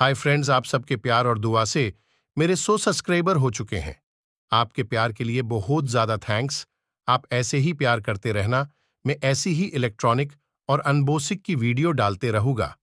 hi friends आप सबके प्यार और दुआ से मेरे सो सब्सक्राइबर हो चुके हैं आपके प्यार के लिए बहुत ज़्यादा थैंक्स आप ऐसे ही प्यार करते रहना मैं ऐसी ही इलेक्ट्रॉनिक और अनबोसिक की वीडियो डालते रहूंगा